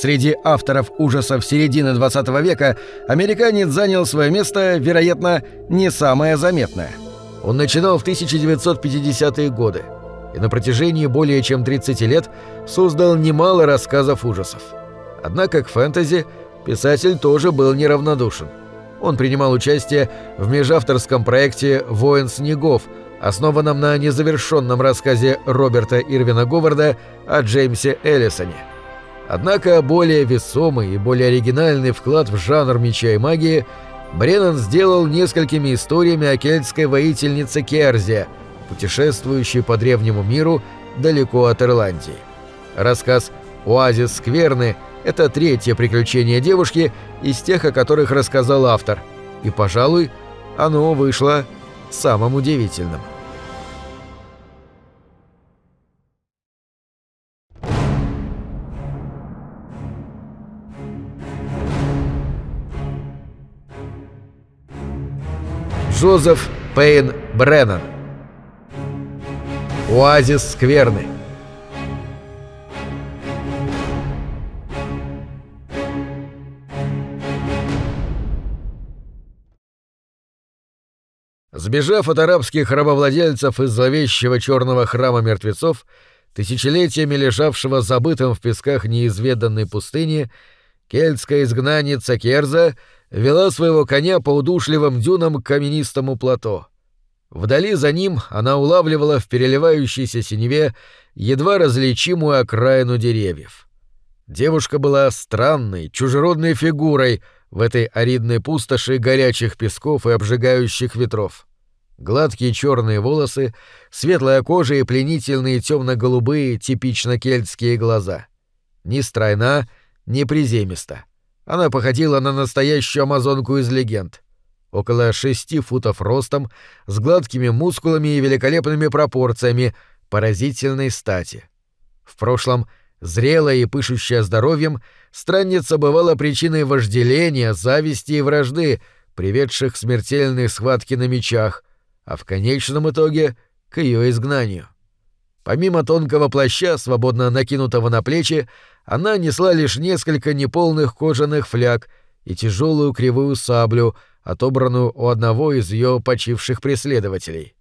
Среди авторов ужасов середины 20 века американец занял свое место, вероятно, не самое заметное. Он начинал в 1950-е годы и на протяжении более чем 30 лет создал немало рассказов ужасов. Однако к фэнтези писатель тоже был неравнодушен. Он принимал участие в межавторском проекте «Воин снегов», основанном на незавершенном рассказе Роберта Ирвина Говарда о Джеймсе Эллисоне – Однако более весомый и более оригинальный вклад в жанр меча и магии Бреннан сделал несколькими историями о кельтской воительнице Керзе, путешествующей по древнему миру далеко от Ирландии. Рассказ «Оазис Скверны» — это третье приключение девушки из тех, о которых рассказал автор. И, пожалуй, оно вышло самым удивительным. Джозеф Пейн Бреннан. Оазис скверны. Сбежав от арабских рабовладельцев из зловещего черного храма мертвецов, тысячелетиями лежавшего забытым в песках неизведанной пустыни, кельтская изгнанница Керза — вела своего коня по удушливым дюнам к каменистому плато. Вдали за ним она улавливала в переливающейся синеве едва различимую окраину деревьев. Девушка была странной, чужеродной фигурой в этой аридной пустоши горячих песков и обжигающих ветров. Гладкие черные волосы, светлая кожа и пленительные темно-голубые, типично кельтские глаза. Ни стройна, ни приземиста. Она походила на настоящую амазонку из легенд. Около шести футов ростом, с гладкими мускулами и великолепными пропорциями, поразительной стати. В прошлом, зрелая и пышущая здоровьем, странница бывала причиной вожделения, зависти и вражды, приведших к смертельной схватке на мечах, а в конечном итоге — к ее изгнанию. Помимо тонкого плаща, свободно накинутого на плечи, она несла лишь несколько неполных кожаных фляг и тяжелую кривую саблю, отобранную у одного из ее почивших преследователей.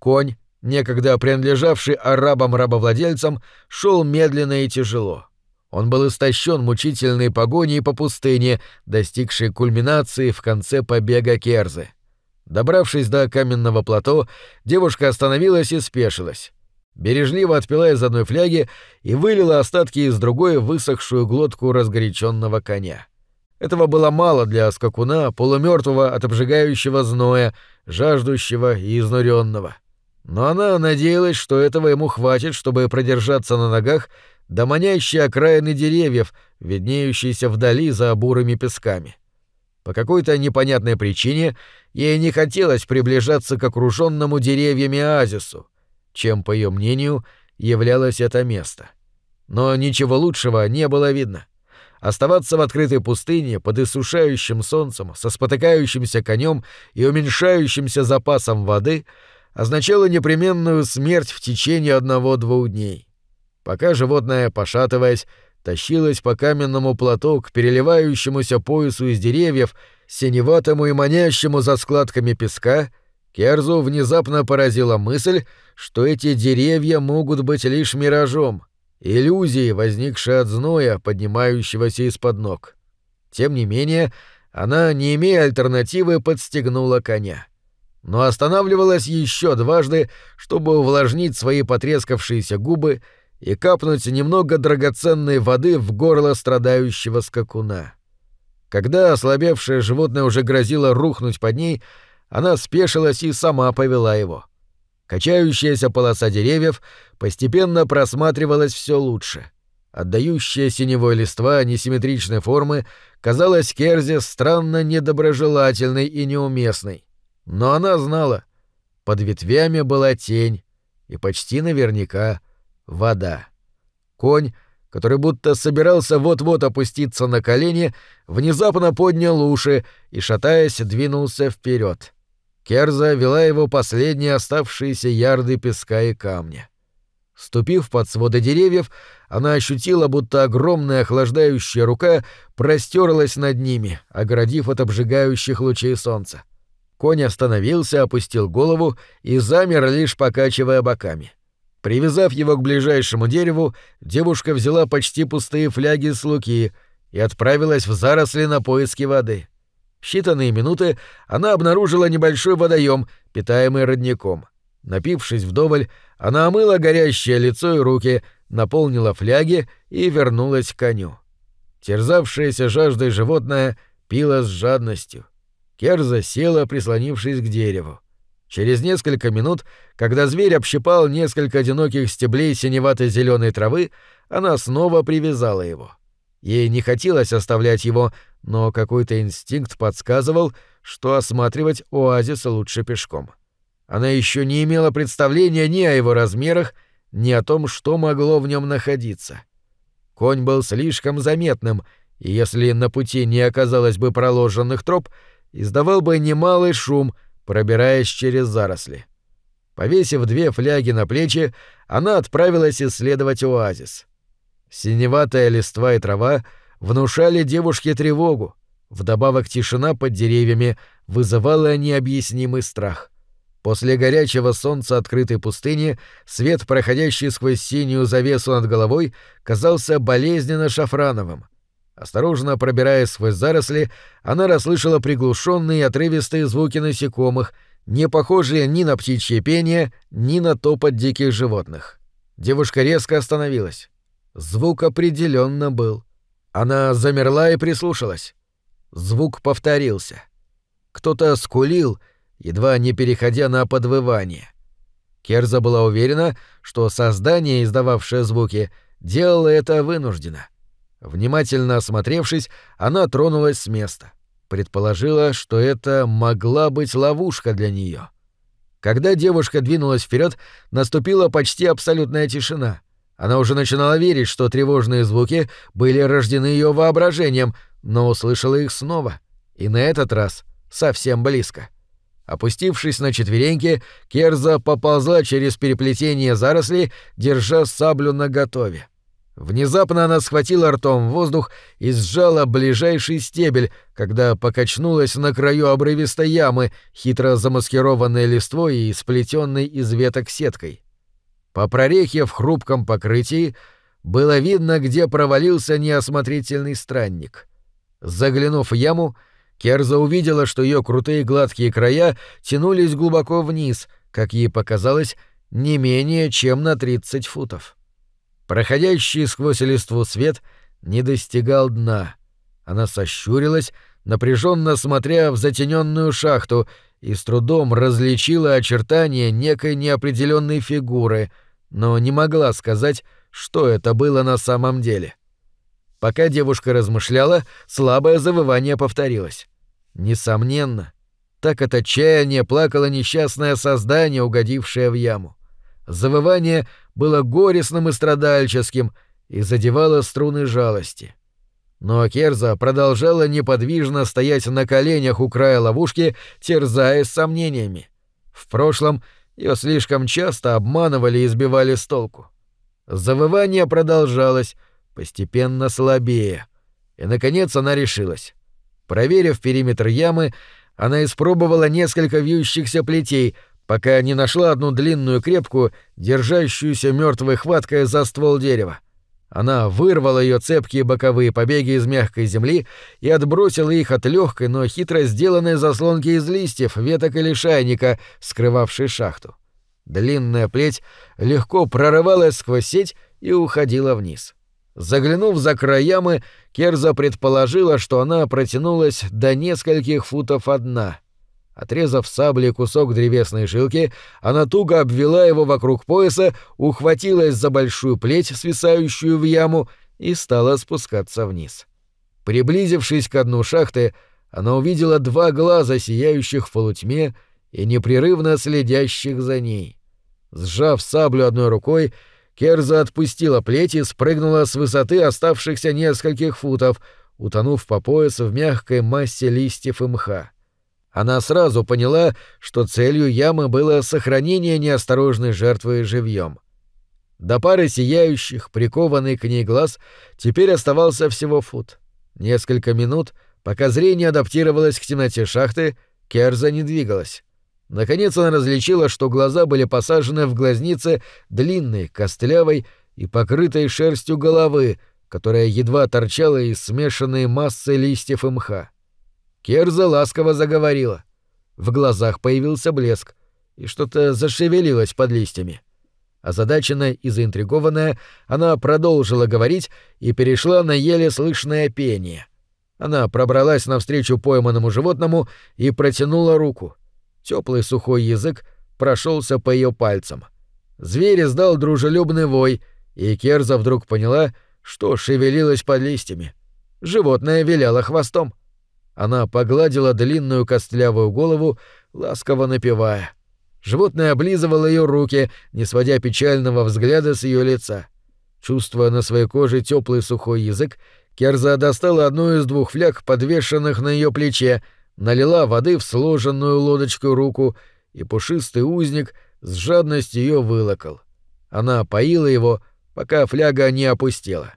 Конь, некогда принадлежавший арабам-рабовладельцам, шел медленно и тяжело. Он был истощен мучительной погоней по пустыне, достигшей кульминации в конце побега Керзы. Добравшись до каменного плато, девушка остановилась и спешилась бережливо отпила из одной фляги и вылила остатки из другой высохшую глотку разгоряченного коня. Этого было мало для скакуна, полумертвого от обжигающего зноя, жаждущего и изнуренного. Но она надеялась, что этого ему хватит, чтобы продержаться на ногах до манящей окраины деревьев, виднеющиеся вдали за бурыми песками. По какой-то непонятной причине ей не хотелось приближаться к окруженному деревьями оазису, чем, по ее мнению, являлось это место. Но ничего лучшего не было видно. Оставаться в открытой пустыне под иссушающим солнцем, со спотыкающимся конем и уменьшающимся запасом воды означало непременную смерть в течение одного-двух дней. Пока животное, пошатываясь, тащилось по каменному плато к переливающемуся поясу из деревьев, синеватому и манящему за складками песка — Керзу внезапно поразила мысль, что эти деревья могут быть лишь миражом, иллюзией, возникшей от зноя, поднимающегося из-под ног. Тем не менее, она, не имея альтернативы, подстегнула коня. Но останавливалась еще дважды, чтобы увлажнить свои потрескавшиеся губы и капнуть немного драгоценной воды в горло страдающего скакуна. Когда ослабевшее животное уже грозило рухнуть под ней, она спешилась и сама повела его. Качающаяся полоса деревьев постепенно просматривалась все лучше. Отдающая синевой листва несимметричной формы казалась Керзе странно недоброжелательной и неуместной. Но она знала, под ветвями была тень, и почти наверняка вода. Конь, который будто собирался вот-вот опуститься на колени, внезапно поднял уши и, шатаясь, двинулся вперед. — Керза вела его последние оставшиеся ярды песка и камня. Ступив под своды деревьев, она ощутила, будто огромная охлаждающая рука простерлась над ними, оградив от обжигающих лучей солнца. Конь остановился, опустил голову и замер, лишь покачивая боками. Привязав его к ближайшему дереву, девушка взяла почти пустые фляги с луки и отправилась в заросли на поиски воды считанные минуты она обнаружила небольшой водоем, питаемый родником. Напившись вдоволь, она омыла горящее лицо и руки, наполнила фляги и вернулась к коню. Терзавшееся жаждой животное пило с жадностью. Керза села, прислонившись к дереву. Через несколько минут, когда зверь общипал несколько одиноких стеблей синевато-зеленой травы, она снова привязала его. — Ей не хотелось оставлять его, но какой-то инстинкт подсказывал, что осматривать оазис лучше пешком. Она еще не имела представления ни о его размерах, ни о том, что могло в нем находиться. Конь был слишком заметным, и если на пути не оказалось бы проложенных троп, издавал бы немалый шум, пробираясь через заросли. Повесив две фляги на плечи, она отправилась исследовать оазис. Синеватая листва и трава внушали девушке тревогу. Вдобавок тишина под деревьями вызывала необъяснимый страх. После горячего солнца открытой пустыни свет, проходящий сквозь синюю завесу над головой, казался болезненно шафрановым. Осторожно пробираясь сквозь заросли, она расслышала приглушенные отрывистые звуки насекомых, не похожие ни на птичье пение, ни на топот диких животных. Девушка резко остановилась. Звук определенно был. Она замерла и прислушалась. Звук повторился. Кто-то скулил, едва не переходя на подвывание. Керза была уверена, что создание, издававшее звуки, делало это вынужденно. Внимательно осмотревшись, она тронулась с места. Предположила, что это могла быть ловушка для нее. Когда девушка двинулась вперед, наступила почти абсолютная тишина — она уже начинала верить, что тревожные звуки были рождены ее воображением, но услышала их снова. И на этот раз совсем близко. Опустившись на четвереньки, Керза поползла через переплетение зарослей, держа саблю наготове. Внезапно она схватила ртом воздух и сжала ближайший стебель, когда покачнулась на краю обрывистой ямы, хитро замаскированной листвой и сплетенной из веток сеткой. По прорехе в хрупком покрытии было видно, где провалился неосмотрительный странник. Заглянув в яму, Керза увидела, что ее крутые гладкие края тянулись глубоко вниз, как ей показалось, не менее чем на 30 футов. Проходящий сквозь листву свет не достигал дна. Она сощурилась, напряженно смотря в затененную шахту, и с трудом различила очертания некой неопределенной фигуры — но не могла сказать, что это было на самом деле. Пока девушка размышляла, слабое завывание повторилось. Несомненно, так от отчаяния плакало несчастное создание, угодившее в яму. Завывание было горестным и страдальческим и задевало струны жалости. Но Керза продолжала неподвижно стоять на коленях у края ловушки, терзаясь сомнениями. В прошлом ее слишком часто обманывали и избивали с толку. Завывание продолжалось, постепенно слабее. И, наконец, она решилась. Проверив периметр ямы, она испробовала несколько вьющихся плетей, пока не нашла одну длинную крепкую, держащуюся мертвой хваткой за ствол дерева. Она вырвала ее цепкие боковые побеги из мягкой земли и отбросила их от легкой, но хитро сделанной заслонки из листьев, веток или шайника, скрывавшей шахту. Длинная плеть легко прорывалась сквозь сеть и уходила вниз. Заглянув за край ямы, Керза предположила, что она протянулась до нескольких футов одна. Отрезав саблей кусок древесной жилки, она туго обвела его вокруг пояса, ухватилась за большую плеть, свисающую в яму, и стала спускаться вниз. Приблизившись к дну шахты, она увидела два глаза, сияющих в полутьме и непрерывно следящих за ней. Сжав саблю одной рукой, Керза отпустила плеть и спрыгнула с высоты оставшихся нескольких футов, утонув по пояс в мягкой массе листьев и мха. Она сразу поняла, что целью ямы было сохранение неосторожной жертвы живьем. До пары сияющих, прикованный к ней глаз, теперь оставался всего фут. Несколько минут, пока зрение адаптировалось к темноте шахты, Керза не двигалась. Наконец она различила, что глаза были посажены в глазницы длинной, костлявой и покрытой шерстью головы, которая едва торчала из смешанной массы листьев и мха. Керза ласково заговорила. В глазах появился блеск, и что-то зашевелилось под листьями. Озадаченная и заинтригованная, она продолжила говорить и перешла на еле слышное пение. Она пробралась навстречу пойманному животному и протянула руку. Теплый сухой язык прошелся по ее пальцам. Зверь издал дружелюбный вой, и Керза вдруг поняла, что шевелилось под листьями. Животное виляло хвостом. — она погладила длинную костлявую голову, ласково напевая. Животное облизывало ее руки, не сводя печального взгляда с ее лица. Чувствуя на своей коже теплый сухой язык, Керза достала одну из двух фляг, подвешенных на ее плече, налила воды в сложенную лодочку руку, и пушистый узник с жадностью ее вылокал. Она поила его, пока фляга не опустела.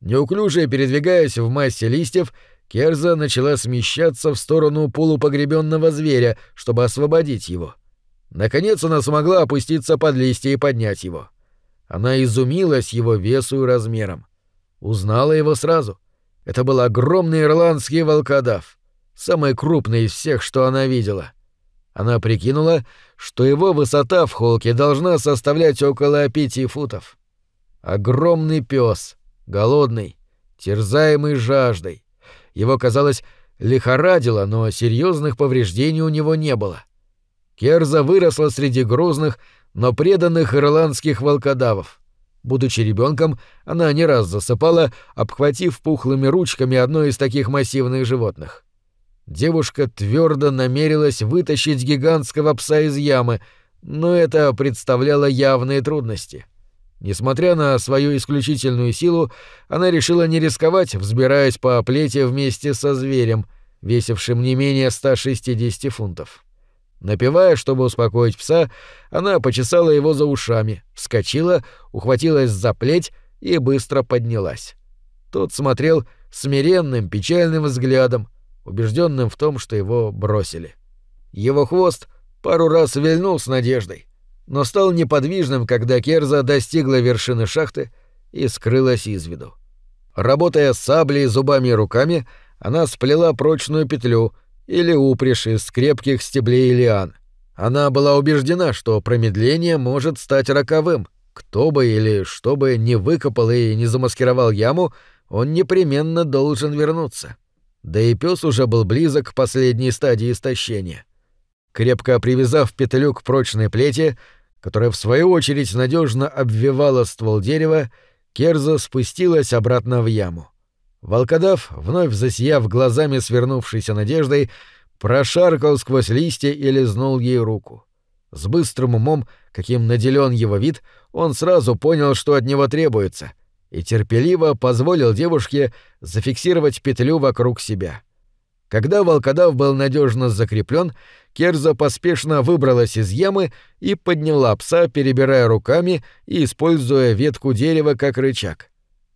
Неуклюже передвигаясь в массе листьев, Керза начала смещаться в сторону полупогребенного зверя, чтобы освободить его. Наконец она смогла опуститься под листья и поднять его. Она изумилась его весу и размерам. Узнала его сразу. Это был огромный ирландский волкодав, самый крупный из всех, что она видела. Она прикинула, что его высота в холке должна составлять около пяти футов. Огромный пес, голодный, терзаемый жаждой, его, казалось, лихорадило, но серьезных повреждений у него не было. Керза выросла среди грозных, но преданных ирландских волкодавов. Будучи ребенком, она не раз засыпала, обхватив пухлыми ручками одно из таких массивных животных. Девушка твердо намерилась вытащить гигантского пса из ямы, но это представляло явные трудности. — Несмотря на свою исключительную силу, она решила не рисковать, взбираясь по плете вместе со зверем, весившим не менее 160 фунтов. Напевая, чтобы успокоить пса, она почесала его за ушами, вскочила, ухватилась за плеть и быстро поднялась. Тот смотрел смиренным, печальным взглядом, убежденным в том, что его бросили. Его хвост пару раз вильнул с надеждой, но стал неподвижным, когда Керза достигла вершины шахты и скрылась из виду. Работая с саблей, зубами и руками, она сплела прочную петлю или упряжь из крепких стеблей лиан. Она была убеждена, что промедление может стать роковым. Кто бы или что бы не выкопал и не замаскировал яму, он непременно должен вернуться. Да и пес уже был близок к последней стадии истощения. Крепко привязав петлю к прочной плете, которая в свою очередь надежно обвивала ствол дерева, Керза спустилась обратно в яму. Волкодав, вновь засияв глазами свернувшейся надеждой, прошаркал сквозь листья и лизнул ей руку. С быстрым умом, каким наделен его вид, он сразу понял, что от него требуется, и терпеливо позволил девушке зафиксировать петлю вокруг себя. — когда волкодав был надежно закреплен, Керза поспешно выбралась из ямы и подняла пса, перебирая руками и используя ветку дерева как рычаг.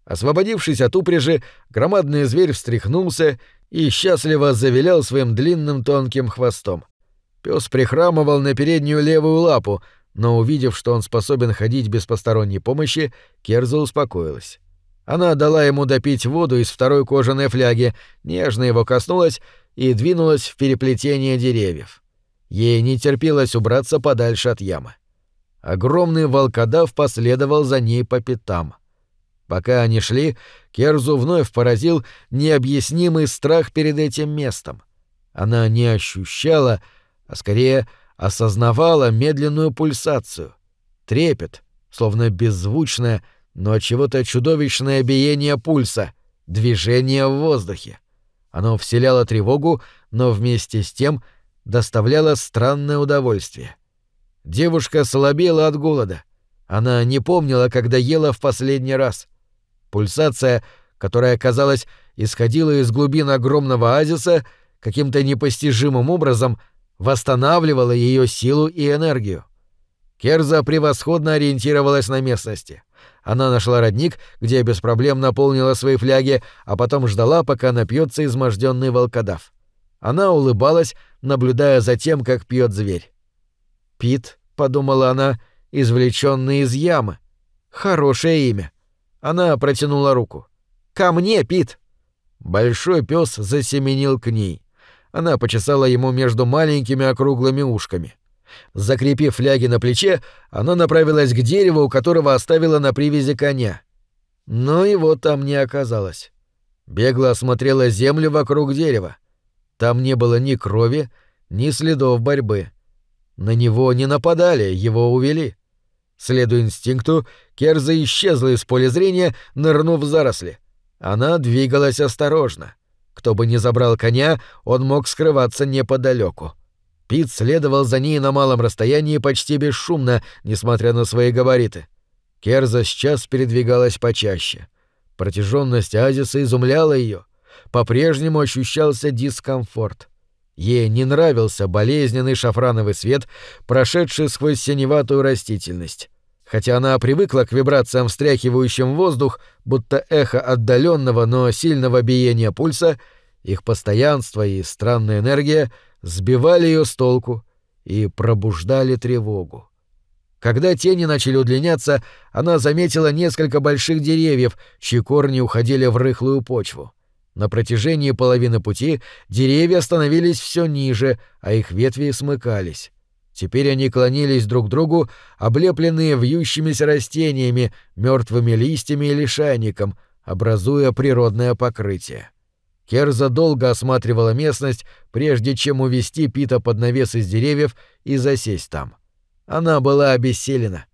Освободившись от упряжи, громадный зверь встряхнулся и счастливо завилял своим длинным тонким хвостом. Пес прихрамывал на переднюю левую лапу, но, увидев, что он способен ходить без посторонней помощи, Керза успокоилась. Она дала ему допить воду из второй кожаной фляги, нежно его коснулась и двинулась в переплетение деревьев. Ей не терпелось убраться подальше от ямы. Огромный волкодав последовал за ней по пятам. Пока они шли, Керзу вновь поразил необъяснимый страх перед этим местом. Она не ощущала, а скорее осознавала медленную пульсацию, трепет, словно беззвучное, но от чего-то чудовищное биение пульса, движение в воздухе. Оно вселяло тревогу, но вместе с тем доставляло странное удовольствие. Девушка слабела от голода. Она не помнила, когда ела в последний раз. Пульсация, которая, казалось, исходила из глубин огромного оазиса, каким-то непостижимым образом восстанавливала ее силу и энергию. Керза превосходно ориентировалась на местности. Она нашла родник, где без проблем наполнила свои фляги, а потом ждала, пока напьется изможденный волкодав. Она улыбалась, наблюдая за тем, как пьет зверь. «Пит», — подумала она, извлеченный из ямы. Хорошее имя». Она протянула руку. «Ко мне, Пит!» Большой пес засеменил к ней. Она почесала ему между маленькими округлыми ушками. Закрепив фляги на плече, она направилась к дереву, у которого оставила на привязи коня. Но его там не оказалось. Бегло осмотрела землю вокруг дерева. Там не было ни крови, ни следов борьбы. На него не нападали, его увели. Следуя инстинкту, Керза исчезла из поля зрения, нырнув в заросли. Она двигалась осторожно. Кто бы ни забрал коня, он мог скрываться неподалеку. — Пит следовал за ней на малом расстоянии почти бесшумно, несмотря на свои габариты. Керза сейчас передвигалась почаще. Протяженность Азиса изумляла ее. По-прежнему ощущался дискомфорт. Ей не нравился болезненный шафрановый свет, прошедший сквозь синеватую растительность. Хотя она привыкла к вибрациям, встряхивающим воздух, будто эхо отдаленного, но сильного биения пульса, их постоянство и странная энергия — сбивали ее с толку и пробуждали тревогу. Когда тени начали удлиняться, она заметила несколько больших деревьев, чьи корни уходили в рыхлую почву. На протяжении половины пути деревья становились все ниже, а их ветви смыкались. Теперь они клонились друг к другу, облепленные вьющимися растениями, мертвыми листьями и лишайником, образуя природное покрытие. Кер задолго осматривала местность, прежде чем увести Пита под навес из деревьев и засесть там. Она была обессилена.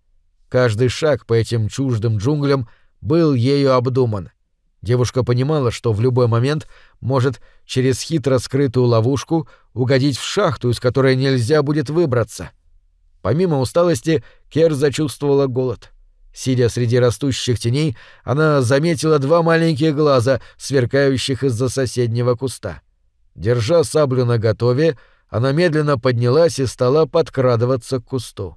Каждый шаг по этим чуждым джунглям был ею обдуман. Девушка понимала, что в любой момент может через хитро скрытую ловушку угодить в шахту, из которой нельзя будет выбраться. Помимо усталости, Кер зачувствовала голод — Сидя среди растущих теней, она заметила два маленьких глаза, сверкающих из-за соседнего куста. Держа саблю наготове, она медленно поднялась и стала подкрадываться к кусту.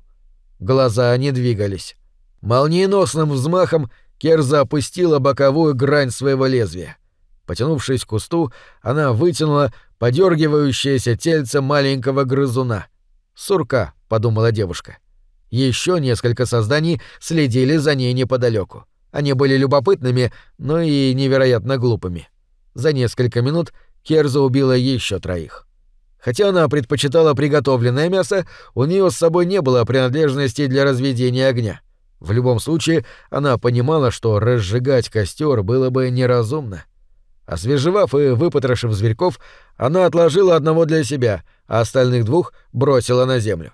Глаза не двигались. Молниеносным взмахом Керза опустила боковую грань своего лезвия. Потянувшись к кусту, она вытянула подергивающееся тельце маленького грызуна. «Сурка», — подумала девушка. Еще несколько созданий следили за ней неподалеку. Они были любопытными, но и невероятно глупыми. За несколько минут Керза убила еще троих. Хотя она предпочитала приготовленное мясо, у нее с собой не было принадлежностей для разведения огня. В любом случае, она понимала, что разжигать костер было бы неразумно. Освежевав и выпотрошив зверьков, она отложила одного для себя, а остальных двух бросила на землю.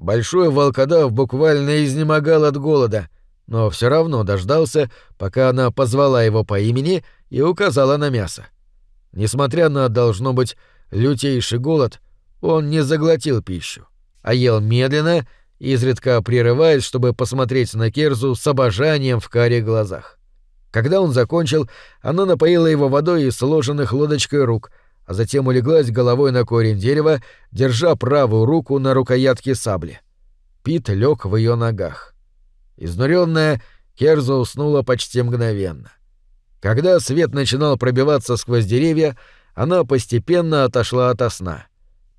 Большой волкодав буквально изнемогал от голода, но все равно дождался, пока она позвала его по имени и указала на мясо. Несмотря на, должно быть, лютейший голод, он не заглотил пищу, а ел медленно, изредка прерываясь, чтобы посмотреть на Керзу с обожанием в каре глазах. Когда он закончил, она напоила его водой из сложенных лодочкой рук, а затем улеглась головой на корень дерева, держа правую руку на рукоятке сабли. Пит лег в ее ногах. Изнуренная, Керза уснула почти мгновенно. Когда свет начинал пробиваться сквозь деревья, она постепенно отошла от сна.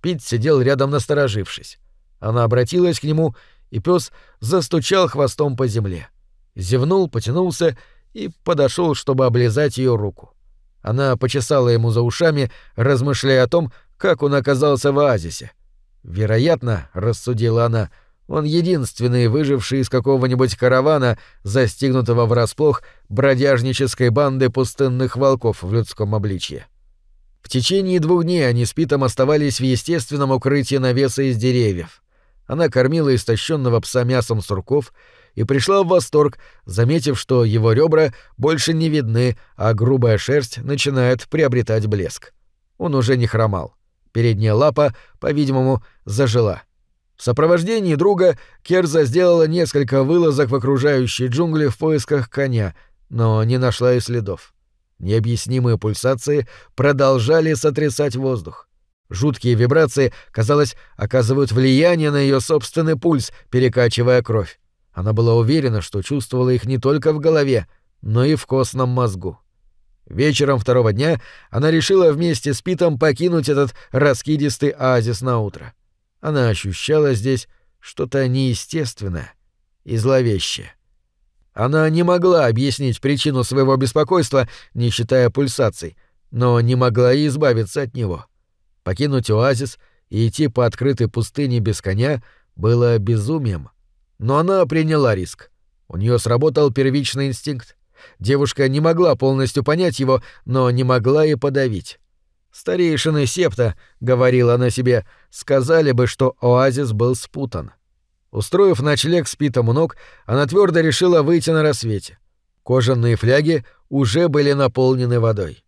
Пит сидел рядом, насторожившись. Она обратилась к нему, и пес застучал хвостом по земле. Зевнул, потянулся и подошел, чтобы облизать ее руку. Она почесала ему за ушами, размышляя о том, как он оказался в оазисе. «Вероятно, — рассудила она, — он единственный выживший из какого-нибудь каравана, застигнутого врасплох бродяжнической банды пустынных волков в людском обличье». В течение двух дней они с Питом оставались в естественном укрытии навеса из деревьев. Она кормила истощенного пса мясом сурков, и пришла в восторг, заметив, что его ребра больше не видны, а грубая шерсть начинает приобретать блеск. Он уже не хромал. Передняя лапа, по-видимому, зажила. В сопровождении друга Керза сделала несколько вылазок в окружающие джунгли в поисках коня, но не нашла и следов. Необъяснимые пульсации продолжали сотрясать воздух. Жуткие вибрации, казалось, оказывают влияние на ее собственный пульс, перекачивая кровь. Она была уверена, что чувствовала их не только в голове, но и в костном мозгу. Вечером второго дня она решила вместе с Питом покинуть этот раскидистый оазис на утро. Она ощущала здесь что-то неестественное и зловещее. Она не могла объяснить причину своего беспокойства, не считая пульсаций, но не могла и избавиться от него. Покинуть оазис и идти по открытой пустыне без коня было безумием — но она приняла риск. У нее сработал первичный инстинкт. Девушка не могла полностью понять его, но не могла и подавить. «Старейшины септа», — говорила она себе, — «сказали бы, что оазис был спутан». Устроив ночлег с Питом у ног, она твердо решила выйти на рассвете. Кожаные фляги уже были наполнены водой.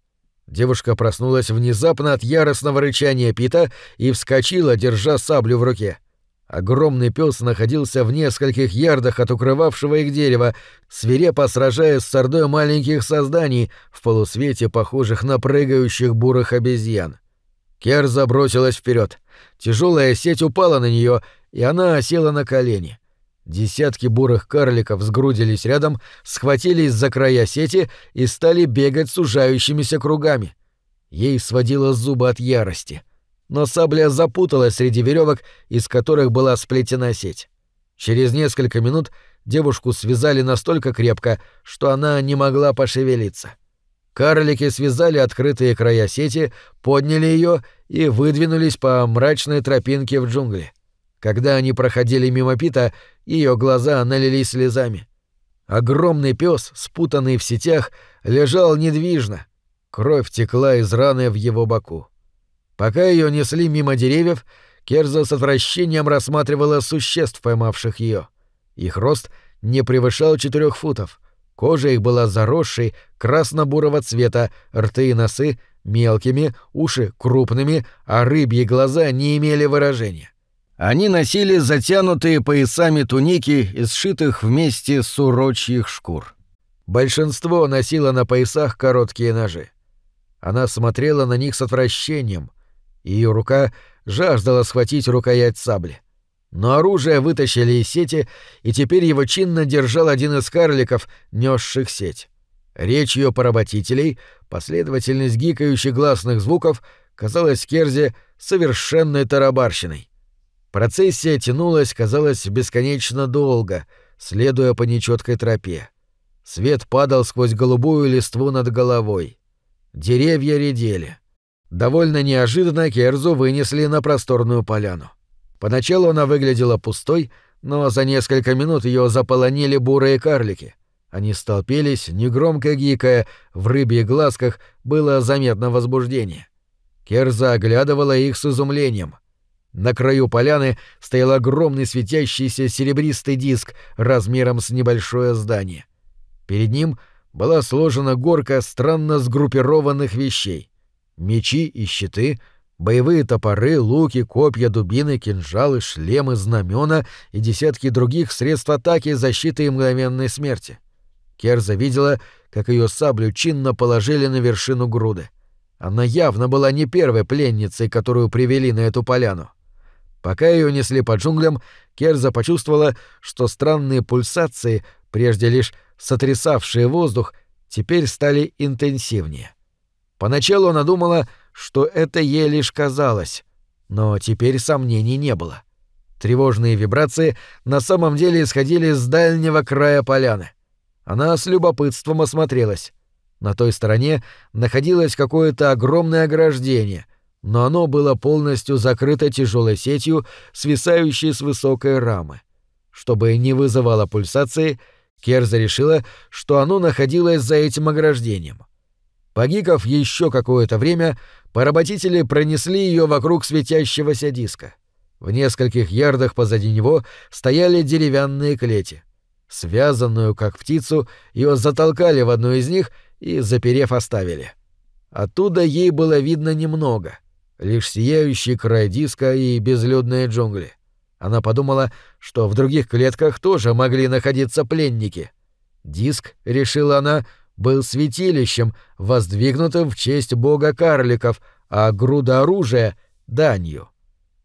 Девушка проснулась внезапно от яростного рычания Пита и вскочила, держа саблю в руке — Огромный пес находился в нескольких ярдах от укрывавшего их дерева, свирепо сражаясь с сордой маленьких созданий, в полусвете похожих на прыгающих бурых обезьян. Кер забросилась вперед. Тяжелая сеть упала на нее, и она осела на колени. Десятки бурых карликов сгрудились рядом, схватились за края сети и стали бегать сужающимися кругами. Ей сводило зубы от ярости — но сабля запуталась среди веревок, из которых была сплетена сеть. Через несколько минут девушку связали настолько крепко, что она не могла пошевелиться. Карлики связали открытые края сети, подняли ее и выдвинулись по мрачной тропинке в джунгли. Когда они проходили мимо Пита, ее глаза налились слезами. Огромный пес, спутанный в сетях, лежал недвижно. Кровь текла из раны в его боку. Пока ее несли мимо деревьев, Керза с отвращением рассматривала существ, поймавших ее. Их рост не превышал четырех футов. Кожа их была заросшей, красно-бурого цвета, рты и носы — мелкими, уши — крупными, а рыбьи глаза не имели выражения. Они носили затянутые поясами туники из сшитых вместе сурочьих шкур. Большинство носило на поясах короткие ножи. Она смотрела на них с отвращением — ее рука жаждала схватить рукоять сабли. Но оружие вытащили из сети, и теперь его чинно держал один из карликов, несших сеть. Речь ее поработителей, последовательность гикающих гласных звуков казалась Керзе совершенной тарабарщиной. Процессия тянулась, казалось, бесконечно долго, следуя по нечеткой тропе. Свет падал сквозь голубую листву над головой. Деревья редели. Довольно неожиданно Керзу вынесли на просторную поляну. Поначалу она выглядела пустой, но за несколько минут ее заполонили бурые карлики. Они столпились, негромко гикая, в рыбьих глазках было заметно возбуждение. Керза оглядывала их с изумлением. На краю поляны стоял огромный светящийся серебристый диск размером с небольшое здание. Перед ним была сложена горка странно сгруппированных вещей. Мечи и щиты, боевые топоры, луки, копья, дубины, кинжалы, шлемы, знамена и десятки других средств атаки, защиты и мгновенной смерти. Керза видела, как ее саблю чинно положили на вершину груды. Она явно была не первой пленницей, которую привели на эту поляну. Пока ее несли по джунглям, Керза почувствовала, что странные пульсации, прежде лишь сотрясавшие воздух, теперь стали интенсивнее. — Поначалу она думала, что это ей лишь казалось, но теперь сомнений не было. Тревожные вибрации на самом деле исходили с дальнего края поляны. Она с любопытством осмотрелась. На той стороне находилось какое-то огромное ограждение, но оно было полностью закрыто тяжелой сетью, свисающей с высокой рамы. Чтобы не вызывало пульсации, Керза решила, что оно находилось за этим ограждением — Погиков еще какое-то время, поработители пронесли ее вокруг светящегося диска. В нескольких ярдах позади него стояли деревянные клети. Связанную, как птицу, ее затолкали в одну из них и, заперев, оставили. Оттуда ей было видно немного, лишь сияющий край диска и безлюдные джунгли. Она подумала, что в других клетках тоже могли находиться пленники. Диск, решила она, — был святилищем, воздвигнутым в честь бога карликов, а груда оружия — данью.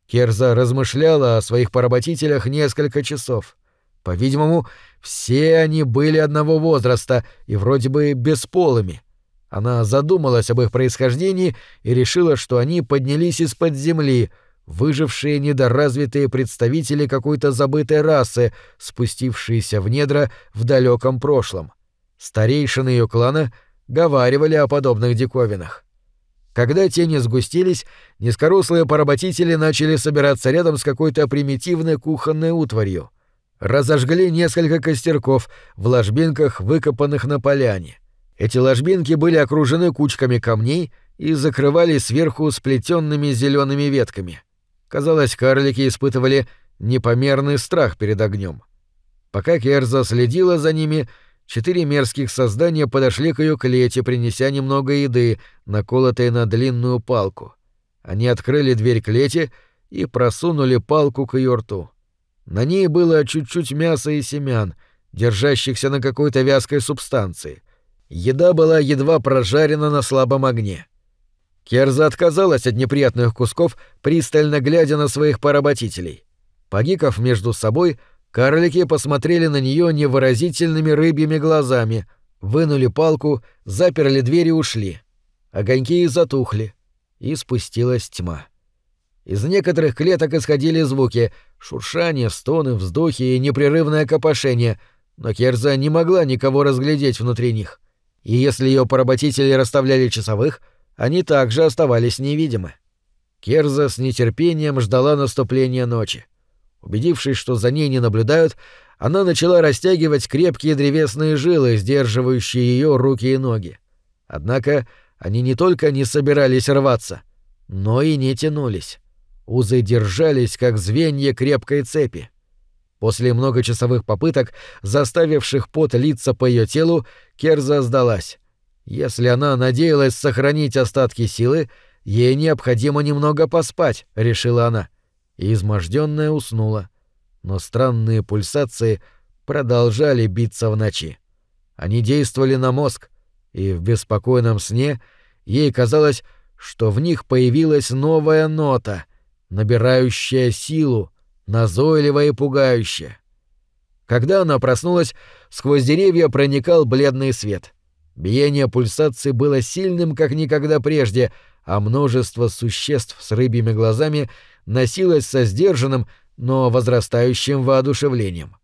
Керза размышляла о своих поработителях несколько часов. По-видимому, все они были одного возраста и вроде бы бесполыми. Она задумалась об их происхождении и решила, что они поднялись из-под земли — выжившие недоразвитые представители какой-то забытой расы, спустившиеся в недра в далеком прошлом. Старейшины ее клана говаривали о подобных диковинах. Когда тени сгустились, низкорослые поработители начали собираться рядом с какой-то примитивной кухонной утварью. Разожгли несколько костерков в ложбинках, выкопанных на поляне. Эти ложбинки были окружены кучками камней и закрывали сверху сплетенными зелеными ветками. Казалось, карлики испытывали непомерный страх перед огнем. Пока Керза следила за ними, — Четыре мерзких создания подошли к ее клете, принеся немного еды, наколотой на длинную палку. Они открыли дверь клети и просунули палку к ее рту. На ней было чуть-чуть мяса и семян, держащихся на какой-то вязкой субстанции. Еда была едва прожарена на слабом огне. Керза отказалась от неприятных кусков, пристально глядя на своих поработителей. Погиков между собой, Карлики посмотрели на нее невыразительными рыбьими глазами, вынули палку, заперли дверь и ушли. Огоньки затухли, и спустилась тьма. Из некоторых клеток исходили звуки — шуршание, стоны, вздохи и непрерывное копошение, но Керза не могла никого разглядеть внутри них. И если ее поработители расставляли часовых, они также оставались невидимы. Керза с нетерпением ждала наступления ночи. — Убедившись, что за ней не наблюдают, она начала растягивать крепкие древесные жилы, сдерживающие ее руки и ноги. Однако они не только не собирались рваться, но и не тянулись. Узы держались, как звенья крепкой цепи. После многочасовых попыток, заставивших пот литься по ее телу, Керза сдалась. Если она надеялась сохранить остатки силы, ей необходимо немного поспать, решила она. — и изможденная уснула, но странные пульсации продолжали биться в ночи. Они действовали на мозг, и в беспокойном сне ей казалось, что в них появилась новая нота, набирающая силу, назойливая и пугающая. Когда она проснулась, сквозь деревья проникал бледный свет. Биение пульсации было сильным, как никогда прежде, а множество существ с рыбьими глазами носилась со сдержанным, но возрастающим воодушевлением.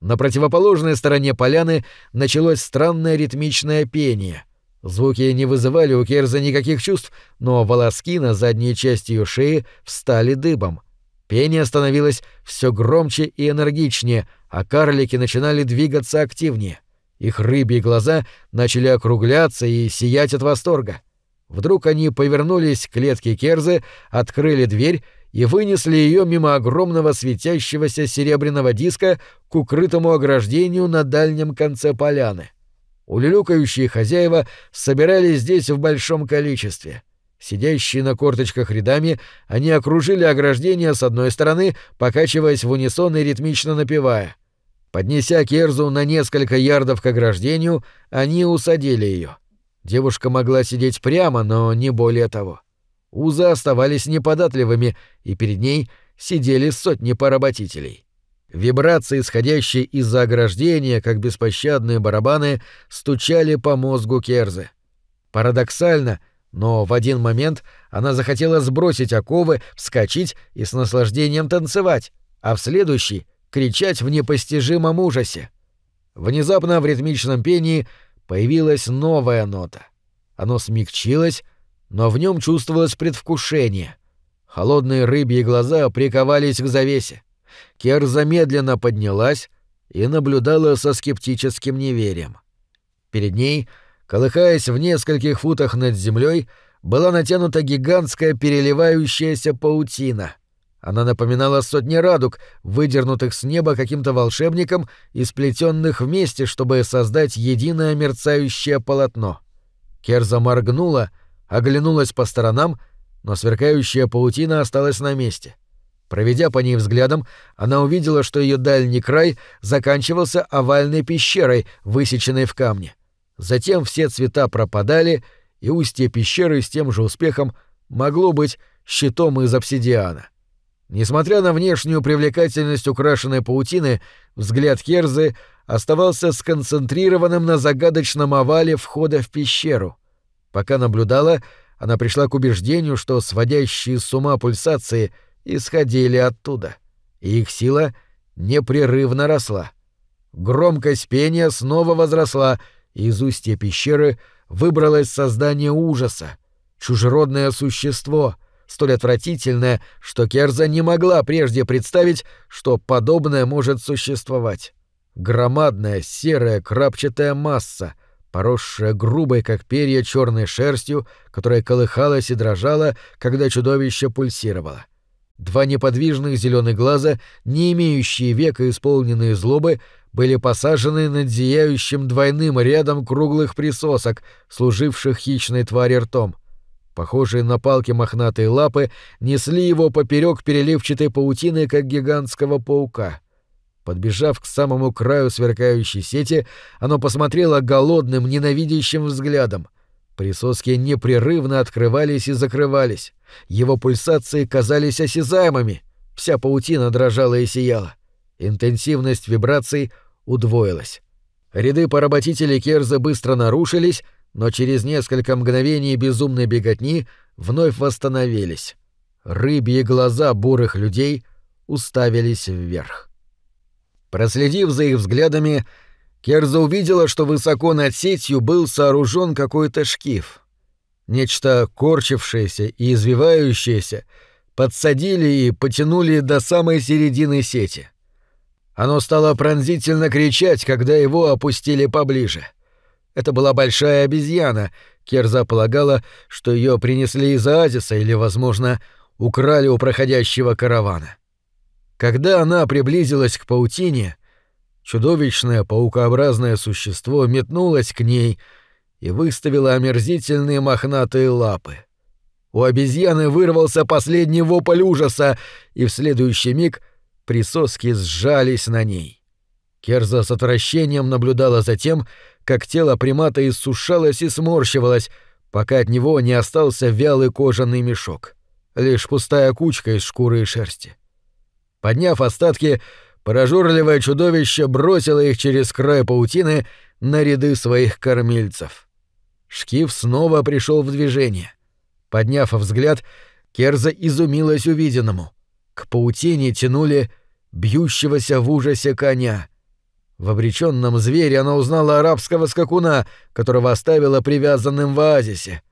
На противоположной стороне поляны началось странное ритмичное пение. Звуки не вызывали у Керза никаких чувств, но волоски на задней части ее шеи встали дыбом. Пение становилось все громче и энергичнее, а карлики начинали двигаться активнее. Их рыбьи глаза начали округляться и сиять от восторга. Вдруг они повернулись к клетке Керзы, открыли дверь и вынесли ее мимо огромного светящегося серебряного диска к укрытому ограждению на дальнем конце поляны. Улюлюкающие хозяева собирались здесь в большом количестве. Сидящие на корточках рядами, они окружили ограждение с одной стороны, покачиваясь в унисон и ритмично напевая. Поднеся Керзу на несколько ярдов к ограждению, они усадили ее. Девушка могла сидеть прямо, но не более того. Узы оставались неподатливыми, и перед ней сидели сотни поработителей. Вибрации, исходящие из-за ограждения, как беспощадные барабаны, стучали по мозгу Керзы. Парадоксально, но в один момент она захотела сбросить оковы, вскочить и с наслаждением танцевать, а в следующий — кричать в непостижимом ужасе. Внезапно в ритмичном пении появилась новая нота. Оно смягчилось, но в нем чувствовалось предвкушение. Холодные рыбьи глаза приковались к завесе. Кер замедленно поднялась и наблюдала со скептическим неверием. Перед ней, колыхаясь в нескольких футах над землей, была натянута гигантская переливающаяся паутина. Она напоминала сотни радуг, выдернутых с неба каким-то волшебником и сплетенных вместе, чтобы создать единое мерцающее полотно. Керза заморгнула оглянулась по сторонам, но сверкающая паутина осталась на месте. Проведя по ней взглядом, она увидела, что ее дальний край заканчивался овальной пещерой, высеченной в камне. Затем все цвета пропадали, и устье пещеры с тем же успехом могло быть щитом из обсидиана. Несмотря на внешнюю привлекательность украшенной паутины, взгляд Херзы оставался сконцентрированным на загадочном овале входа в пещеру — Пока наблюдала, она пришла к убеждению, что сводящие с ума пульсации исходили оттуда, и их сила непрерывно росла. Громкость пения снова возросла, и из устья пещеры выбралось создание ужаса, чужеродное существо, столь отвратительное, что Керза не могла прежде представить, что подобное может существовать. Громадная серая крапчатая масса, поросшая грубой, как перья, черной шерстью, которая колыхалась и дрожала, когда чудовище пульсировало. Два неподвижных зеленых глаза, не имеющие века исполненные злобы, были посажены над зияющим двойным рядом круглых присосок, служивших хищной твари ртом. Похожие на палки мохнатые лапы несли его поперек переливчатой паутины, как гигантского паука — Подбежав к самому краю сверкающей сети, оно посмотрело голодным, ненавидящим взглядом. Присоски непрерывно открывались и закрывались. Его пульсации казались осязаемыми. Вся паутина дрожала и сияла. Интенсивность вибраций удвоилась. Ряды поработителей Керза быстро нарушились, но через несколько мгновений безумной беготни вновь восстановились. Рыбьи глаза бурых людей уставились вверх. Проследив за их взглядами, Керза увидела, что высоко над сетью был сооружен какой-то шкив. Нечто корчившееся и извивающееся подсадили и потянули до самой середины сети. Оно стало пронзительно кричать, когда его опустили поближе. Это была большая обезьяна. Керза полагала, что ее принесли из оазиса или, возможно, украли у проходящего каравана. Когда она приблизилась к паутине, чудовищное паукообразное существо метнулось к ней и выставило омерзительные мохнатые лапы. У обезьяны вырвался последний вопль ужаса, и в следующий миг присоски сжались на ней. Керза с отвращением наблюдала за тем, как тело примата иссушалось и сморщивалось, пока от него не остался вялый кожаный мешок, лишь пустая кучка из шкуры и шерсти. Подняв остатки, прожорливое чудовище бросило их через край паутины на ряды своих кормильцев. Шкив снова пришел в движение. Подняв взгляд, Керза изумилась увиденному. К паутине тянули бьющегося в ужасе коня. В обреченном звере она узнала арабского скакуна, которого оставила привязанным в оазисе.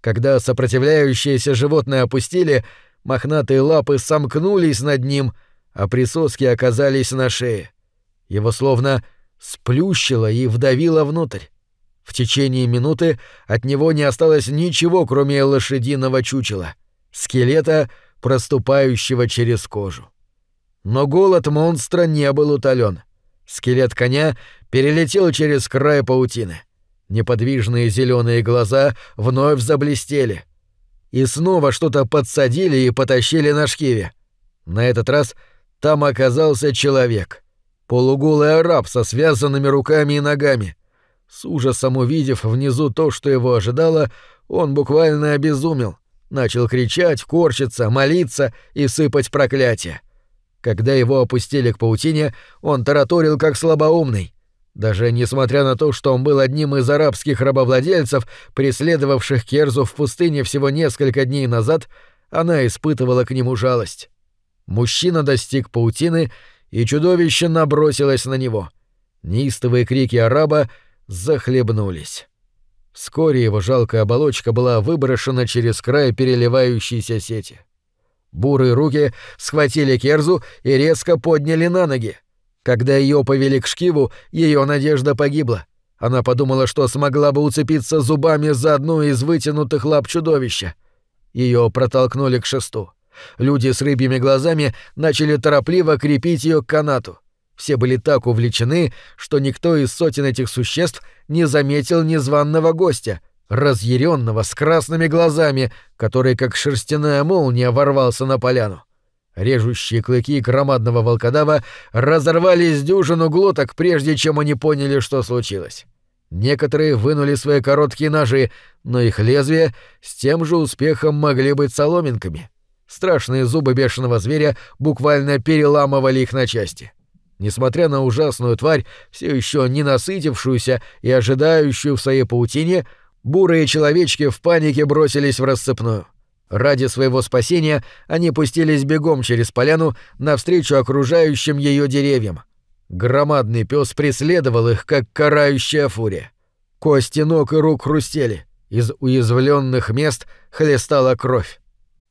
Когда сопротивляющееся животное опустили, мохнатые лапы сомкнулись над ним — а присоски оказались на шее. Его словно сплющило и вдавило внутрь. В течение минуты от него не осталось ничего, кроме лошадиного чучела, скелета, проступающего через кожу. Но голод монстра не был утолен. Скелет коня перелетел через край паутины. Неподвижные зеленые глаза вновь заблестели. И снова что-то подсадили и потащили на шкиве. На этот раз — там оказался человек. Полуголый араб со связанными руками и ногами. С ужасом увидев внизу то, что его ожидало, он буквально обезумел. Начал кричать, корчиться, молиться и сыпать проклятия. Когда его опустили к паутине, он тараторил как слабоумный. Даже несмотря на то, что он был одним из арабских рабовладельцев, преследовавших Керзу в пустыне всего несколько дней назад, она испытывала к нему жалость. Мужчина достиг паутины, и чудовище набросилось на него. Неистовые крики араба захлебнулись. Вскоре его жалкая оболочка была выброшена через край переливающейся сети. Бурые руки схватили Керзу и резко подняли на ноги. Когда ее повели к шкиву, ее надежда погибла. Она подумала, что смогла бы уцепиться зубами за одну из вытянутых лап чудовища. Ее протолкнули к шесту. Люди с рыбьими глазами начали торопливо крепить ее к канату. Все были так увлечены, что никто из сотен этих существ не заметил незваного гостя, разъяренного с красными глазами, который как шерстяная молния ворвался на поляну. Режущие клыки громадного волкодава разорвались дюжину глоток, прежде чем они поняли, что случилось. Некоторые вынули свои короткие ножи, но их лезвия с тем же успехом могли быть соломинками. Страшные зубы бешеного зверя буквально переламывали их на части. Несмотря на ужасную тварь, все еще не насытившуюся и ожидающую в своей паутине, бурые человечки в панике бросились в расцепную. Ради своего спасения они пустились бегом через поляну навстречу окружающим ее деревьям. Громадный пес преследовал их, как карающая фурия. Кости ног и рук хрустели, из уязвленных мест хлестала кровь.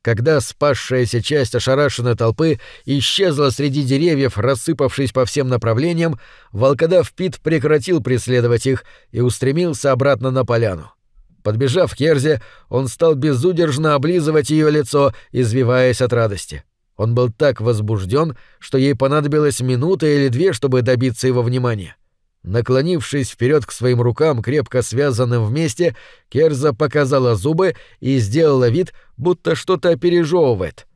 Когда спасшаяся часть ошарашенной толпы исчезла среди деревьев, рассыпавшись по всем направлениям, волкодав Пит прекратил преследовать их и устремился обратно на поляну. Подбежав к Керзе, он стал безудержно облизывать ее лицо, извиваясь от радости. Он был так возбужден, что ей понадобилась минута или две, чтобы добиться его внимания. — Наклонившись вперед к своим рукам, крепко связанным вместе, Керза показала зубы и сделала вид, будто что-то пережевывает.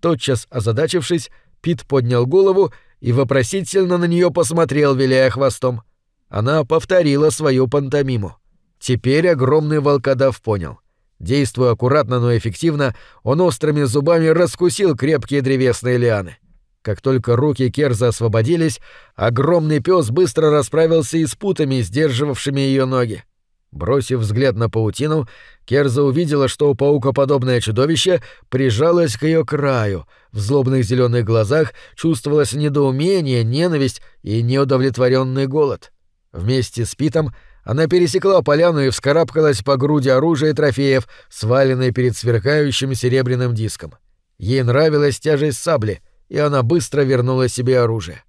Тотчас озадачившись, Пит поднял голову и вопросительно на нее посмотрел, виляя хвостом. Она повторила свою пантомиму. Теперь огромный волкодав понял. Действуя аккуратно, но эффективно, он острыми зубами раскусил крепкие древесные лианы. Как только руки Керза освободились, огромный пес быстро расправился и с путами, сдерживавшими ее ноги. Бросив взгляд на паутину, Керза увидела, что паукоподобное чудовище прижалось к ее краю. В злобных зеленых глазах чувствовалось недоумение, ненависть и неудовлетворенный голод. Вместе с Питом она пересекла поляну и вскарабкалась по груди оружия и трофеев, сваленной перед сверкающим серебряным диском. Ей нравилась тяжесть сабли — и она быстро вернула себе оружие.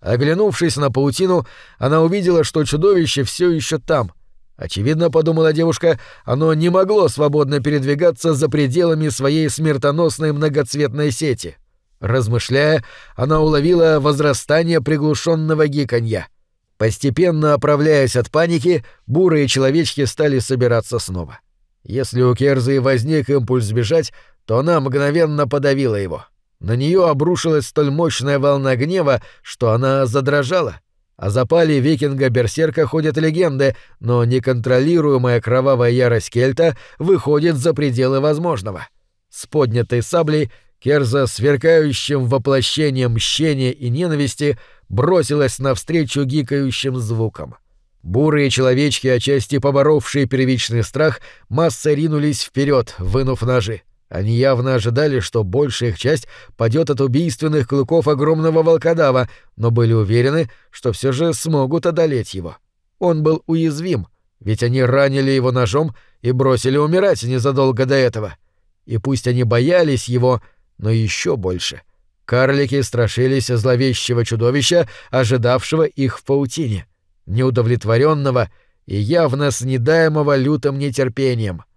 Оглянувшись на паутину, она увидела, что чудовище все еще там. Очевидно, подумала девушка, оно не могло свободно передвигаться за пределами своей смертоносной многоцветной сети. Размышляя, она уловила возрастание приглушенного гиканья. Постепенно оправляясь от паники, бурые человечки стали собираться снова. Если у Керзы возник импульс бежать, то она мгновенно подавила его — на нее обрушилась столь мощная волна гнева, что она задрожала. О запале викинга-берсерка ходят легенды, но неконтролируемая кровавая ярость кельта выходит за пределы возможного. С поднятой саблей Керза сверкающим воплощением мщения и ненависти бросилась навстречу гикающим звукам. Бурые человечки, отчасти поборовшие первичный страх, масса ринулись вперед, вынув ножи. Они явно ожидали, что большая их часть падет от убийственных клыков огромного волкодава, но были уверены, что все же смогут одолеть его. Он был уязвим, ведь они ранили его ножом и бросили умирать незадолго до этого. И пусть они боялись его, но еще больше. Карлики страшились зловещего чудовища, ожидавшего их в паутине, неудовлетворенного и явно снедаемого лютым нетерпением —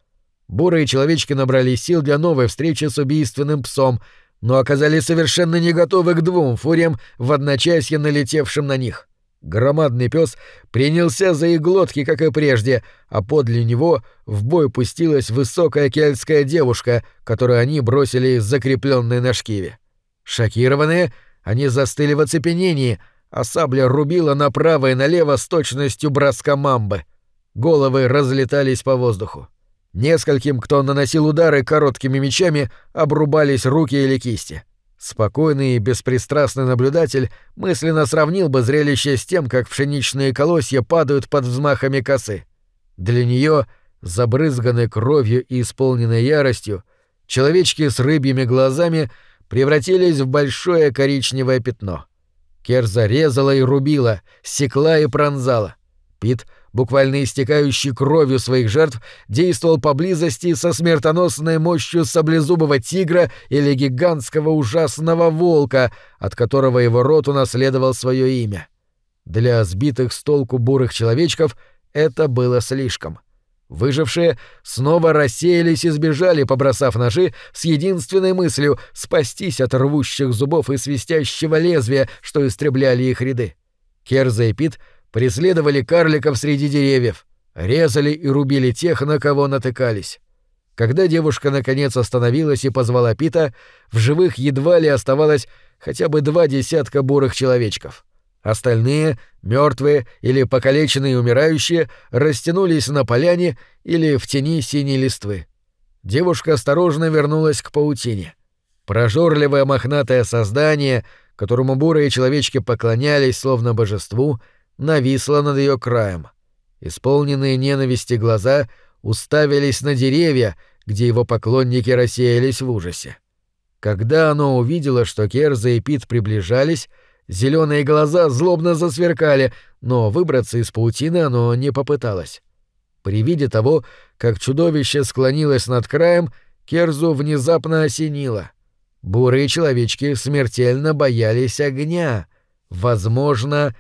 Бурые человечки набрали сил для новой встречи с убийственным псом, но оказались совершенно не готовы к двум фуриям в одночасье налетевшим на них. Громадный пес принялся за их глотки, как и прежде, а подле него в бой пустилась высокая кельтская девушка, которую они бросили закрепленной на шкиве. Шокированные, они застыли в оцепенении, а сабля рубила направо и налево с точностью броска мамбы. Головы разлетались по воздуху. Нескольким, кто наносил удары короткими мечами, обрубались руки или кисти. Спокойный и беспристрастный наблюдатель мысленно сравнил бы зрелище с тем, как пшеничные колосья падают под взмахами косы. Для нее, забрызганной кровью и исполненной яростью, человечки с рыбьими глазами превратились в большое коричневое пятно. Кер резала и рубила, секла и пронзала. Пит буквально истекающий кровью своих жертв, действовал поблизости со смертоносной мощью саблезубого тигра или гигантского ужасного волка, от которого его рот унаследовал свое имя. Для сбитых с толку бурых человечков это было слишком. Выжившие снова рассеялись и сбежали, побросав ножи с единственной мыслью — спастись от рвущих зубов и свистящего лезвия, что истребляли их ряды. Керза и Пит — преследовали карликов среди деревьев, резали и рубили тех, на кого натыкались. Когда девушка наконец остановилась и позвала Пита, в живых едва ли оставалось хотя бы два десятка бурых человечков. Остальные, мертвые или покалеченные и умирающие, растянулись на поляне или в тени синей листвы. Девушка осторожно вернулась к паутине. Прожорливое мохнатое создание, которому бурые человечки поклонялись словно божеству, — нависла над ее краем. Исполненные ненависти глаза уставились на деревья, где его поклонники рассеялись в ужасе. Когда оно увидело, что Керза и Пит приближались, зеленые глаза злобно засверкали, но выбраться из паутины оно не попыталось. При виде того, как чудовище склонилось над краем, Керзу внезапно осенило. Бурые человечки смертельно боялись огня. Возможно,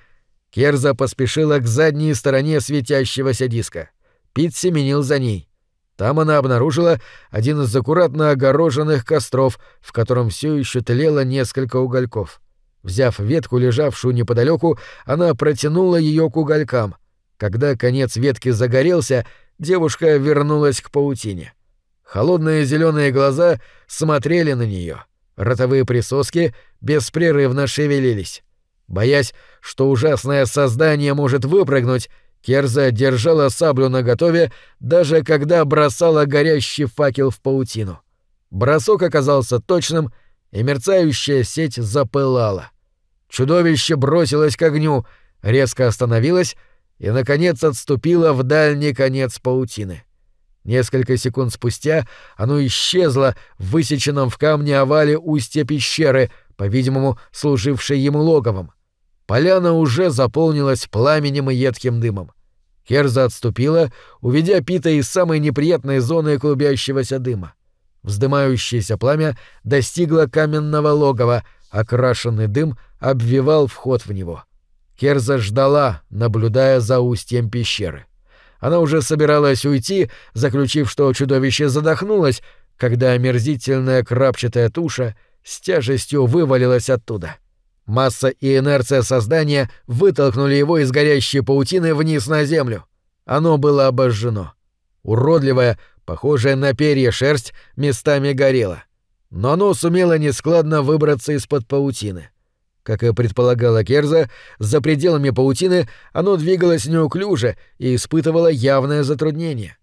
Керза поспешила к задней стороне светящегося диска. Пит семенил за ней. Там она обнаружила один из аккуратно огороженных костров, в котором все еще тлело несколько угольков. Взяв ветку, лежавшую неподалеку, она протянула ее к уголькам. Когда конец ветки загорелся, девушка вернулась к паутине. Холодные зеленые глаза смотрели на нее. Ротовые присоски беспрерывно шевелились. Боясь, что ужасное создание может выпрыгнуть, Керза держала саблю наготове, даже когда бросала горящий факел в паутину. Бросок оказался точным, и мерцающая сеть запылала. Чудовище бросилось к огню, резко остановилось и, наконец, отступило в дальний конец паутины. Несколько секунд спустя оно исчезло в высеченном в камне овале устья пещеры — по-видимому, служившей ему логовом. Поляна уже заполнилась пламенем и едким дымом. Керза отступила, уведя Пита из самой неприятной зоны клубящегося дыма. Вздымающееся пламя достигло каменного логова, окрашенный дым обвивал вход в него. Керза ждала, наблюдая за устьем пещеры. Она уже собиралась уйти, заключив, что чудовище задохнулось, когда омерзительная крапчатая туша — с тяжестью вывалилось оттуда. Масса и инерция создания вытолкнули его из горящей паутины вниз на землю. Оно было обожжено. Уродливая, похожая на перья шерсть, местами горела. Но оно сумело нескладно выбраться из-под паутины. Как и предполагала Керза, за пределами паутины оно двигалось неуклюже и испытывало явное затруднение.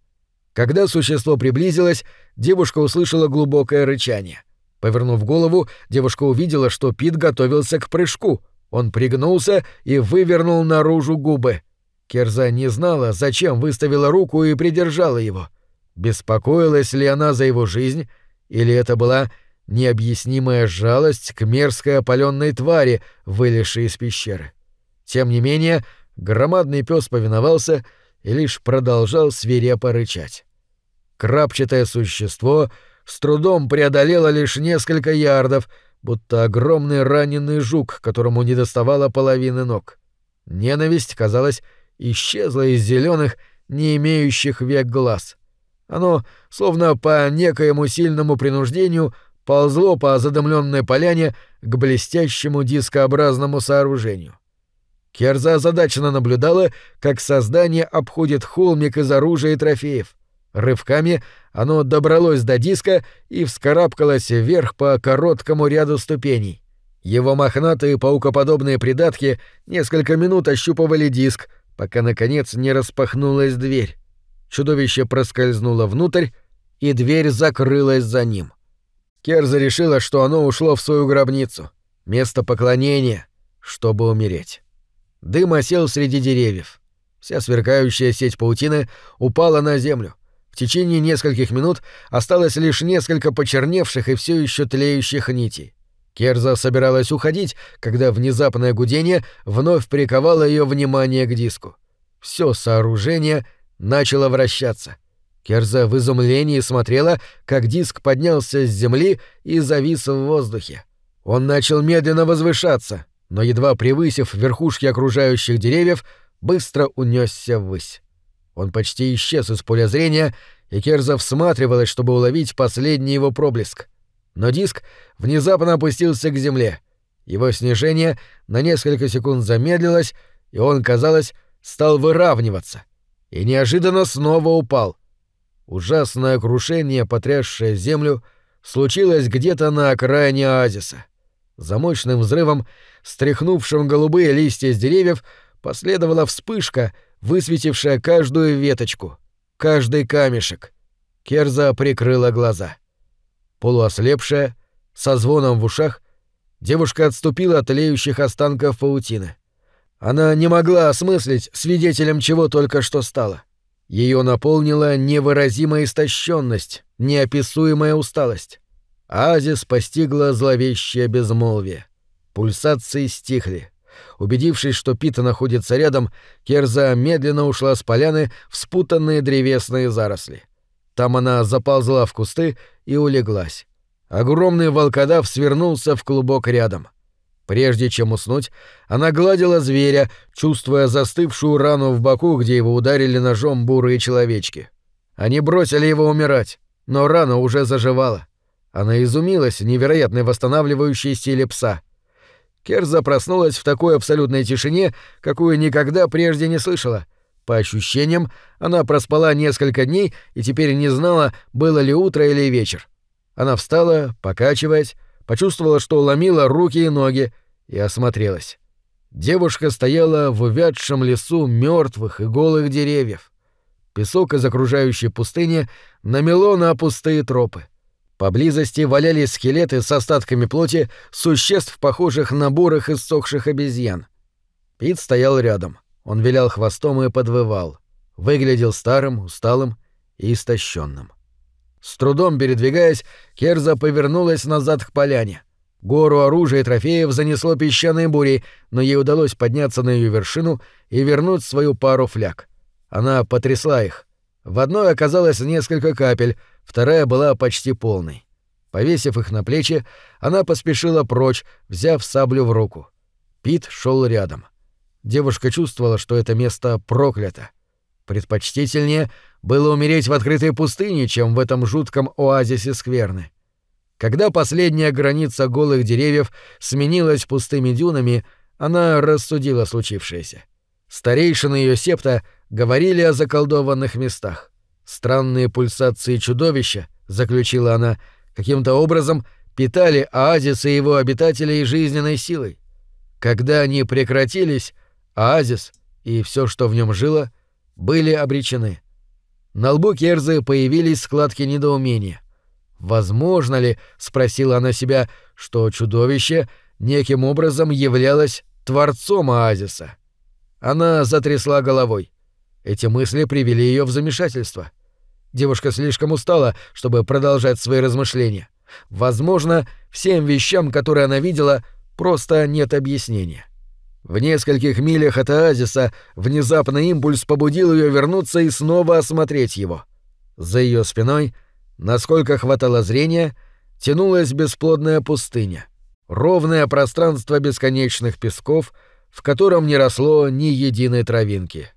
Когда существо приблизилось, девушка услышала глубокое рычание — Повернув голову, девушка увидела, что Пит готовился к прыжку. Он пригнулся и вывернул наружу губы. Керза не знала, зачем выставила руку и придержала его. Беспокоилась ли она за его жизнь, или это была необъяснимая жалость к мерзкой опаленной твари, вылезшей из пещеры. Тем не менее, громадный пес повиновался и лишь продолжал свирепо рычать. Крапчатое существо — с трудом преодолела лишь несколько ярдов, будто огромный раненый жук, которому не доставало половины ног. Ненависть, казалось, исчезла из зеленых, не имеющих век глаз. Оно, словно по некоему сильному принуждению, ползло по задымленной поляне к блестящему дискообразному сооружению. Керза озадаченно наблюдала, как создание обходит холмик из оружия и трофеев. Рывками оно добралось до диска и вскарабкалось вверх по короткому ряду ступеней. Его мохнатые паукоподобные придатки несколько минут ощупывали диск, пока, наконец, не распахнулась дверь. Чудовище проскользнуло внутрь, и дверь закрылась за ним. Керза решила, что оно ушло в свою гробницу, место поклонения, чтобы умереть. Дым осел среди деревьев. Вся сверкающая сеть паутины упала на землю — в течение нескольких минут осталось лишь несколько почерневших и все еще тлеющих нитей. Керза собиралась уходить, когда внезапное гудение вновь приковало ее внимание к диску. Все сооружение начало вращаться. Керза в изумлении смотрела, как диск поднялся с земли и завис в воздухе. Он начал медленно возвышаться, но едва превысив верхушки окружающих деревьев, быстро унесся ввысь. Он почти исчез из поля зрения, и Керза всматривалась, чтобы уловить последний его проблеск. Но диск внезапно опустился к земле. Его снижение на несколько секунд замедлилось, и он, казалось, стал выравниваться. И неожиданно снова упал. Ужасное крушение, потрясшее землю, случилось где-то на окраине оазиса. За мощным взрывом, стряхнувшим голубые листья с деревьев, последовала вспышка — высветившая каждую веточку, каждый камешек. Керза прикрыла глаза. Полуослепшая, со звоном в ушах, девушка отступила от леющих останков паутины. Она не могла осмыслить, свидетелем чего только что стало. Ее наполнила невыразимая истощенность, неописуемая усталость. Оазис постигла зловещее безмолвие. Пульсации стихли. Убедившись, что Пита находится рядом, Керза медленно ушла с поляны в спутанные древесные заросли. Там она заползла в кусты и улеглась. Огромный волкодав свернулся в клубок рядом. Прежде чем уснуть, она гладила зверя, чувствуя застывшую рану в боку, где его ударили ножом бурые человечки. Они бросили его умирать, но рана уже заживала. Она изумилась невероятной восстанавливающей силе пса — Керза проснулась в такой абсолютной тишине, какую никогда прежде не слышала. По ощущениям, она проспала несколько дней и теперь не знала, было ли утро или вечер. Она встала, покачиваясь, почувствовала, что ломила руки и ноги, и осмотрелась. Девушка стояла в увядшем лесу мертвых и голых деревьев. Песок из окружающей пустыни намело на пустые тропы. Поблизости валялись скелеты с остатками плоти существ, похожих на бурых и сохших обезьян. Пит стоял рядом. Он вилял хвостом и подвывал. Выглядел старым, усталым и истощенным. С трудом передвигаясь, Керза повернулась назад к поляне. Гору оружия и трофеев занесло песчаной бурей, но ей удалось подняться на ее вершину и вернуть свою пару фляг. Она потрясла их — в одной оказалось несколько капель, вторая была почти полной. Повесив их на плечи, она поспешила прочь, взяв саблю в руку. Пит шел рядом. Девушка чувствовала, что это место проклято. Предпочтительнее было умереть в открытой пустыне, чем в этом жутком оазисе скверны. Когда последняя граница голых деревьев сменилась пустыми дюнами, она рассудила случившееся. Старейшина ее септа говорили о заколдованных местах. Странные пульсации чудовища, заключила она, каким-то образом питали оазис и его обитателей жизненной силой. Когда они прекратились, оазис и все, что в нем жило, были обречены. На лбу Керзы появились складки недоумения. «Возможно ли, — спросила она себя, — что чудовище неким образом являлось творцом оазиса?» Она затрясла головой. Эти мысли привели ее в замешательство. Девушка слишком устала, чтобы продолжать свои размышления. Возможно, всем вещам, которые она видела, просто нет объяснения. В нескольких милях от оазиса внезапный импульс побудил ее вернуться и снова осмотреть его. За ее спиной, насколько хватало зрения, тянулась бесплодная пустыня, ровное пространство бесконечных песков, в котором не росло ни единой травинки.